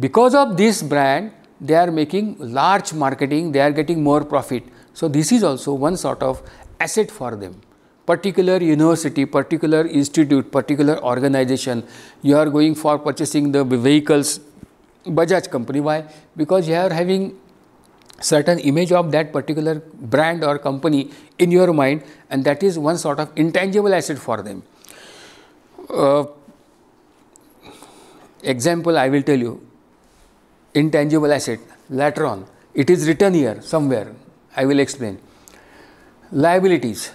A: Because of this brand, they are making large marketing, they are getting more profit. So, this is also one sort of asset for them. Particular university, particular institute, particular organization, you are going for purchasing the vehicles, Bajaj company. Why? Because you are having certain image of that particular brand or company in your mind and that is one sort of intangible asset for them. Uh, example I will tell you intangible asset later on it is written here somewhere I will explain liabilities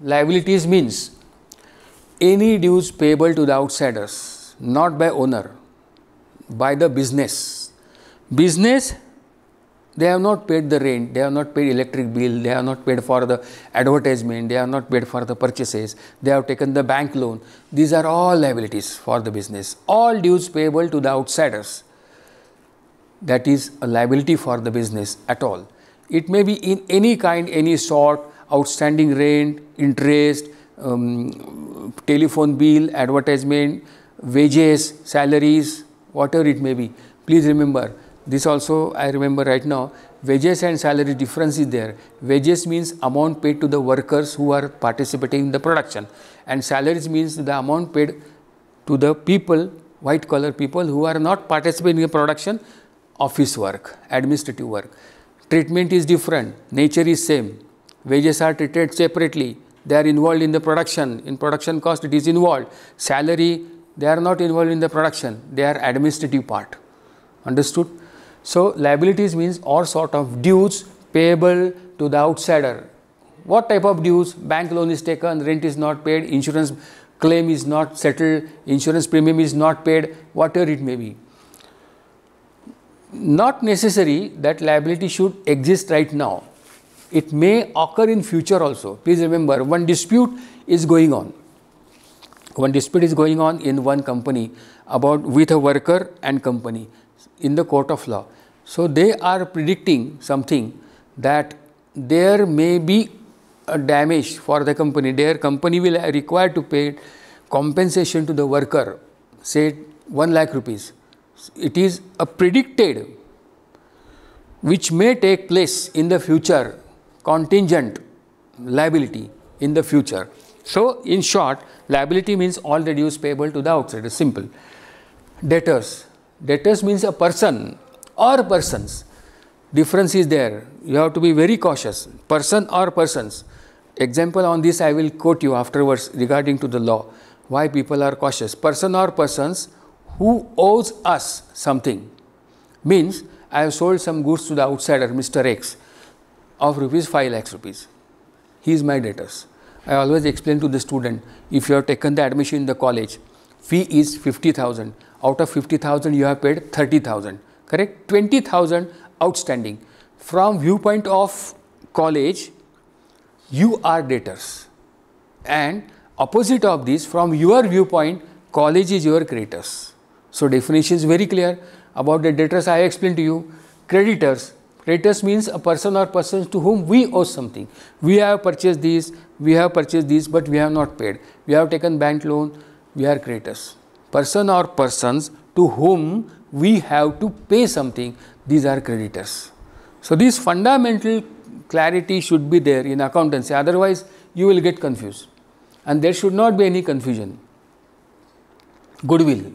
A: liabilities means any dues payable to the outsiders not by owner by the business business they have not paid the rent, they have not paid electric bill, they have not paid for the advertisement, they have not paid for the purchases, they have taken the bank loan. These are all liabilities for the business, all dues payable to the outsiders. That is a liability for the business at all. It may be in any kind, any sort, outstanding rent, interest, um, telephone bill, advertisement, wages, salaries, whatever it may be. Please remember this also I remember right now, wages and salary difference is there. Wages means amount paid to the workers who are participating in the production and salaries means the amount paid to the people, white collar people who are not participating in production, office work, administrative work. Treatment is different, nature is same, wages are treated separately, they are involved in the production, in production cost it is involved, salary they are not involved in the production, they are administrative part. Understood? So liabilities means all sort of dues payable to the outsider. What type of dues? Bank loan is taken, rent is not paid, insurance claim is not settled, insurance premium is not paid, whatever it may be. Not necessary that liability should exist right now. It may occur in future also. Please remember, one dispute is going on. One dispute is going on in one company about with a worker and company in the court of law. So, they are predicting something that there may be a damage for the company, their company will require to pay compensation to the worker say 1 lakh rupees. It is a predicted which may take place in the future contingent liability in the future. So, in short liability means all the dues payable to the outsider simple debtors debtors means a person or persons. Difference is there. You have to be very cautious. Person or persons. Example on this I will quote you afterwards regarding to the law. Why people are cautious. Person or persons who owes us something. Means I have sold some goods to the outsider, Mr. X, of rupees 5 lakhs rupees. He is my debtors. I always explain to the student, if you have taken the admission in the college, fee is 50,000 out of 50,000 you have paid 30,000, correct? 20,000 outstanding. From viewpoint of college, you are debtors. And opposite of this, from your viewpoint, college is your creditors. So definition is very clear. About the debtors, I explained to you. Creditors. Creditors means a person or persons to whom we owe something. We have purchased this, we have purchased this, but we have not paid. We have taken bank loan, we are creditors person or persons to whom we have to pay something, these are creditors. So, this fundamental clarity should be there in accountancy, otherwise you will get confused and there should not be any confusion. Goodwill,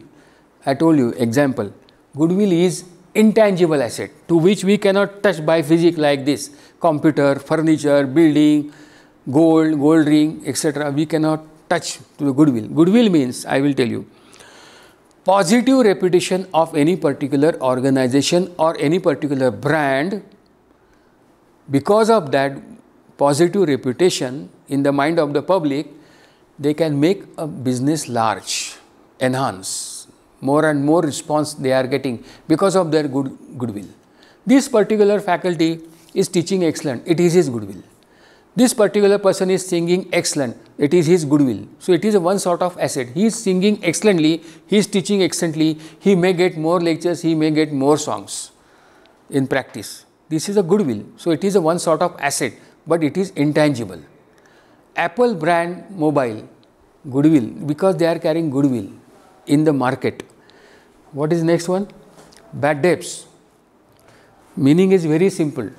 A: I told you example, goodwill is intangible asset to which we cannot touch by physic like this, computer, furniture, building, gold, gold ring, etc. We cannot touch to the goodwill. Goodwill means, I will tell you, positive reputation of any particular organization or any particular brand because of that positive reputation in the mind of the public they can make a business large enhance more and more response they are getting because of their good goodwill this particular faculty is teaching excellent it is his goodwill this particular person is singing excellent it is his goodwill so it is a one sort of asset he is singing excellently he is teaching excellently he may get more lectures he may get more songs in practice this is a goodwill so it is a one sort of asset but it is intangible apple brand mobile goodwill because they are carrying goodwill in the market what is next one bad debts meaning is very simple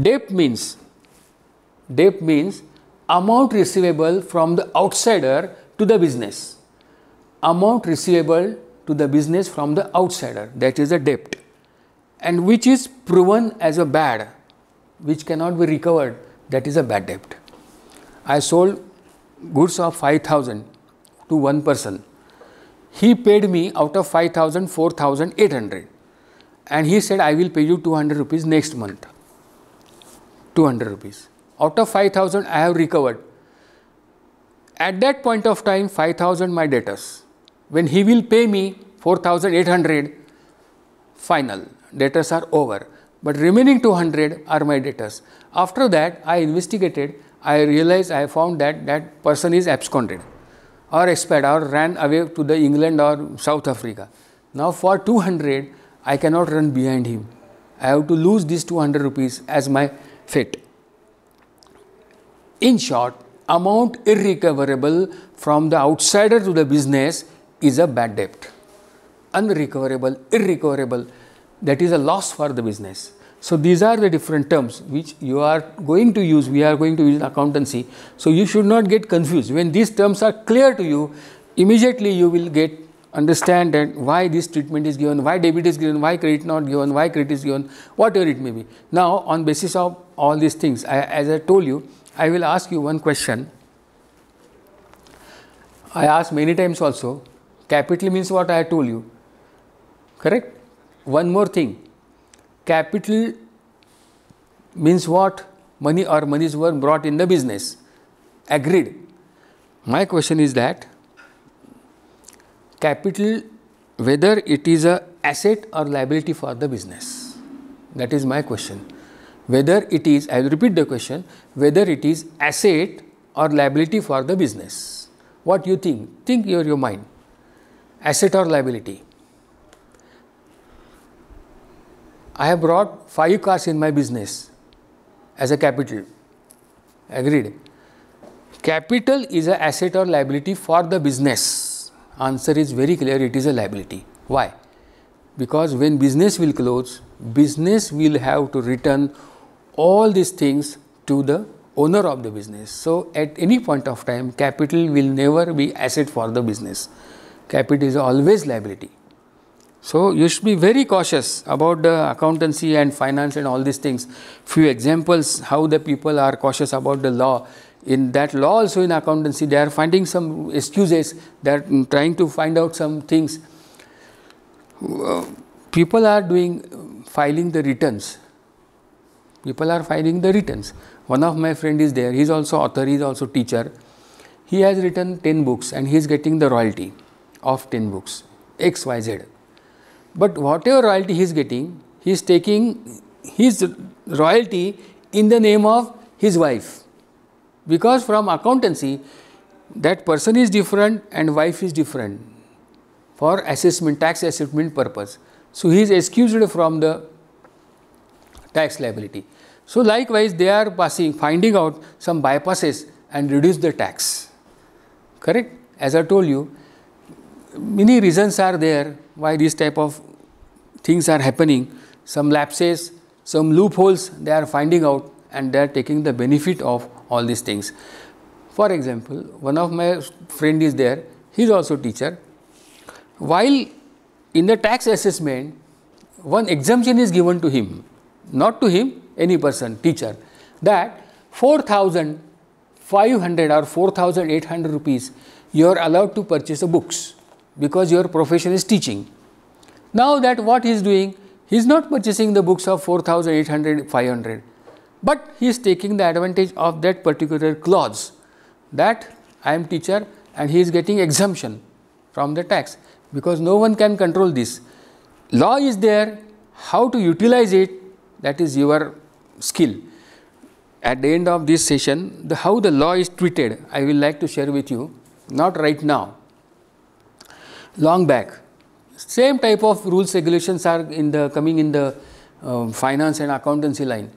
A: Debt means debt means amount receivable from the outsider to the business. Amount receivable to the business from the outsider that is a debt and which is proven as a bad which cannot be recovered that is a bad debt. I sold goods of 5000 to one person. He paid me out of 5000 4800 and he said I will pay you 200 rupees next month. 200 rupees. Out of 5000 I have recovered. At that point of time 5000 my debtors. When he will pay me 4800 final debtors are over but remaining 200 are my debtors. After that I investigated I realized I found that that person is absconded or expired or ran away to the England or South Africa. Now for 200 I cannot run behind him. I have to lose these 200 rupees as my fit. In short, amount irrecoverable from the outsider to the business is a bad debt. Unrecoverable, irrecoverable, that is a loss for the business. So these are the different terms which you are going to use, we are going to use in accountancy. So you should not get confused. When these terms are clear to you, immediately you will get understand that why this treatment is given, why debit is given, why credit not given, why credit is given, whatever it may be. Now on basis of all these things. I, as I told you, I will ask you one question. I asked many times also, capital means what I told you, correct? One more thing, capital means what? Money or monies were brought in the business. Agreed. My question is that capital, whether it is a asset or liability for the business. That is my question whether it is, I will repeat the question, whether it is asset or liability for the business. What you think? Think your, your mind. Asset or liability? I have brought five cars in my business as a capital. Agreed. Capital is an asset or liability for the business. Answer is very clear, it is a liability. Why? Because when business will close, business will have to return all these things to the owner of the business. So, at any point of time capital will never be asset for the business, capital is always liability. So, you should be very cautious about the accountancy and finance and all these things. Few examples how the people are cautious about the law. In that law also in accountancy they are finding some excuses, they are mm, trying to find out some things. Uh, people are doing filing the returns people are filing the returns. One of my friend is there, he is also author, he is also teacher. He has written 10 books and he is getting the royalty of 10 books, XYZ. But whatever royalty he is getting, he is taking his royalty in the name of his wife. Because from accountancy, that person is different and wife is different for assessment, tax assessment purpose. So, he is excused from the tax liability. So likewise, they are passing, finding out some bypasses and reduce the tax. Correct? As I told you, many reasons are there why these type of things are happening. Some lapses, some loopholes they are finding out and they are taking the benefit of all these things. For example, one of my friend is there, he is also teacher. While in the tax assessment, one exemption is given to him not to him, any person, teacher, that 4500 or 4800 rupees you are allowed to purchase the books because your profession is teaching. Now that what he is doing, he is not purchasing the books of 4800, 500, but he is taking the advantage of that particular clause that I am teacher and he is getting exemption from the tax because no one can control this. Law is there, how to utilize it that is your skill. At the end of this session, the, how the law is treated, I will like to share with you, not right now, long back. Same type of rules regulations are in the coming in the uh, finance and accountancy line.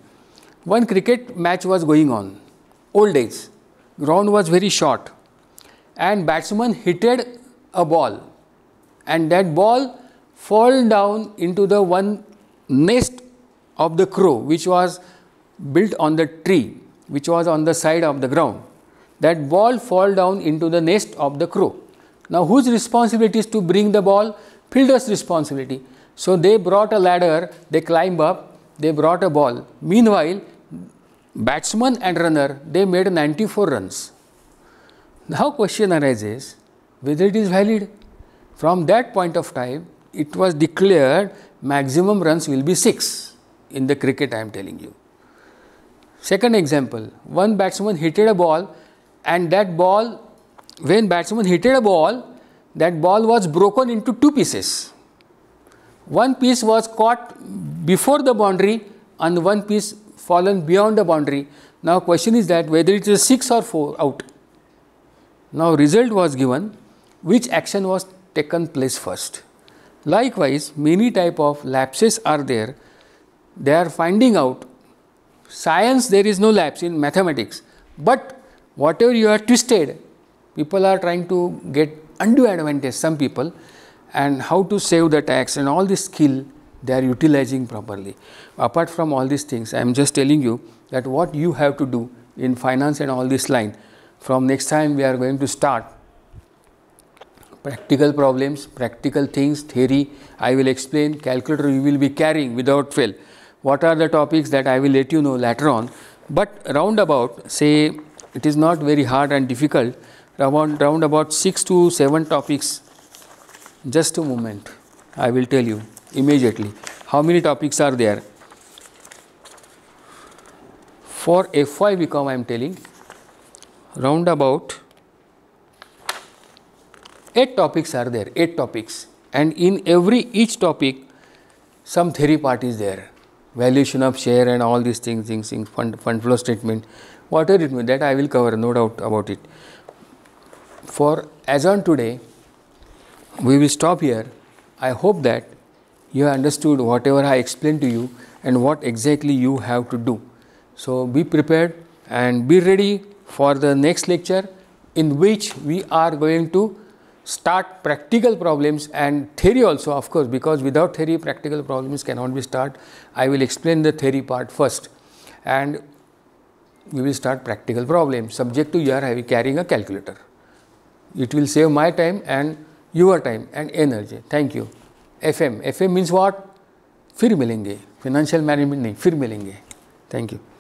A: One cricket match was going on, old days. Ground was very short and batsman hitted a ball and that ball fall down into the one nest of the crow which was built on the tree which was on the side of the ground. That ball fall down into the nest of the crow. Now, whose responsibility is to bring the ball? Fielder's responsibility. So, they brought a ladder, they climbed up, they brought a ball. Meanwhile, batsman and runner, they made 94 runs. Now, question arises whether it is valid. From that point of time, it was declared maximum runs will be 6 in the cricket I am telling you. Second example, one batsman hitted a ball and that ball, when batsman hitted a ball, that ball was broken into two pieces. One piece was caught before the boundary and one piece fallen beyond the boundary. Now question is that whether it is 6 or 4 out. Now result was given, which action was taken place first. Likewise, many type of lapses are there they are finding out science there is no lapse in mathematics, but whatever you are twisted people are trying to get undue advantage some people and how to save the tax and all this skill they are utilizing properly. Apart from all these things I am just telling you that what you have to do in finance and all this line from next time we are going to start practical problems, practical things, theory I will explain, calculator you will be carrying without fail what are the topics that I will let you know later on. But roundabout, say it is not very hard and difficult, round about 6 to 7 topics, just a moment, I will tell you immediately how many topics are there. For FY Become I am telling, round about 8 topics are there, 8 topics and in every each topic some theory part is there valuation of share and all these things, things, things fund, fund flow statement, whatever it may that I will cover, no doubt about it. For as on today, we will stop here. I hope that you have understood whatever I explained to you and what exactly you have to do. So be prepared and be ready for the next lecture in which we are going to start practical problems and theory also of course, because without theory practical problems cannot be start. I will explain the theory part first and we will start practical problems subject to you are carrying a calculator. It will save my time and your time and energy. Thank you. FM, FM means what? फिर मिलेंगे financial management. नहीं फिर Thank you.